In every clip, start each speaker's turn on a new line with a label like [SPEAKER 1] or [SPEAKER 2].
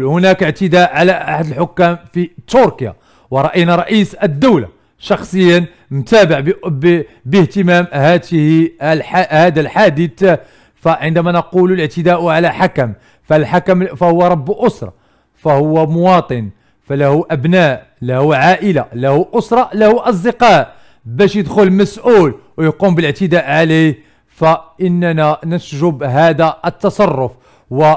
[SPEAKER 1] هناك اعتداء على احد الحكام في تركيا وراينا رئيس الدوله شخصيا متابع باهتمام هذه هذا الحادث فعندما نقول الاعتداء على حكم فالحكم فهو رب اسره فهو مواطن فله ابناء له عائله له اسره له اصدقاء باش يدخل مسؤول ويقوم بالاعتداء عليه فاننا نشجب هذا التصرف و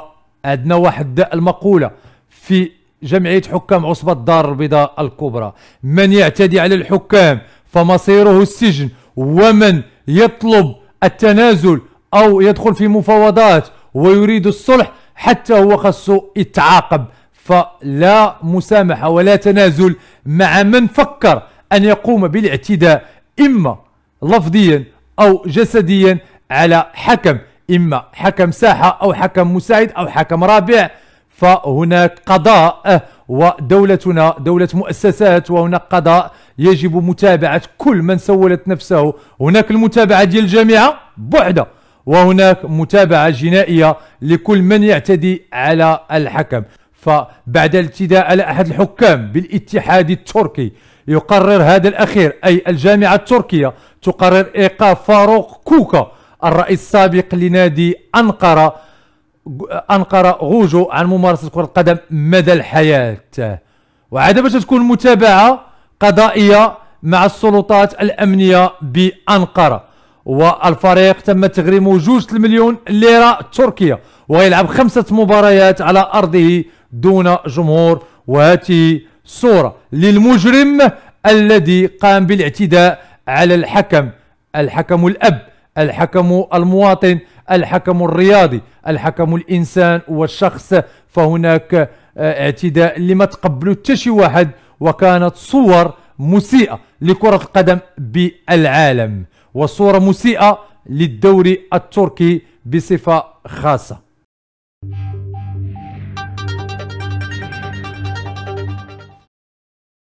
[SPEAKER 1] عندنا واحد المقولة في جمعية حكام عصبة الدار البيضاء الكبرى من يعتدي على الحكام فمصيره السجن ومن يطلب التنازل أو يدخل في مفاوضات ويريد الصلح حتى هو خاصو يتعاقب فلا مسامحة ولا تنازل مع من فكر أن يقوم بالاعتداء إما لفظيا أو جسديا على حكم إما حكم ساحة أو حكم مساعد أو حكم رابع فهناك قضاء ودولتنا دولة مؤسسات وهناك قضاء يجب متابعة كل من سولت نفسه هناك المتابعة ديال الجامعة بعدة وهناك متابعة جنائية لكل من يعتدي على الحكم فبعد الاعتداء على أحد الحكام بالاتحاد التركي يقرر هذا الأخير أي الجامعة التركية تقرر إيقاف فاروق كوكا الرئيس السابق لنادي أنقرة أنقرة غوجو عن ممارسة كرة القدم مدى الحياة وعاد باش تكون متابعة قضائية مع السلطات الأمنية بأنقرة والفريق تم تغريمه جوج المليون ليرة تركية ويلعب خمسة مباريات على أرضه دون جمهور وهاته صورة للمجرم الذي قام بالاعتداء على الحكم الحكم الأب الحكم المواطن الحكم الرياضي الحكم الانسان والشخص فهناك آه، اعتداء لما تقبلوا تشي شي واحد وكانت صور مسيئه لكره القدم بالعالم وصوره مسيئه للدوري التركي بصفه خاصه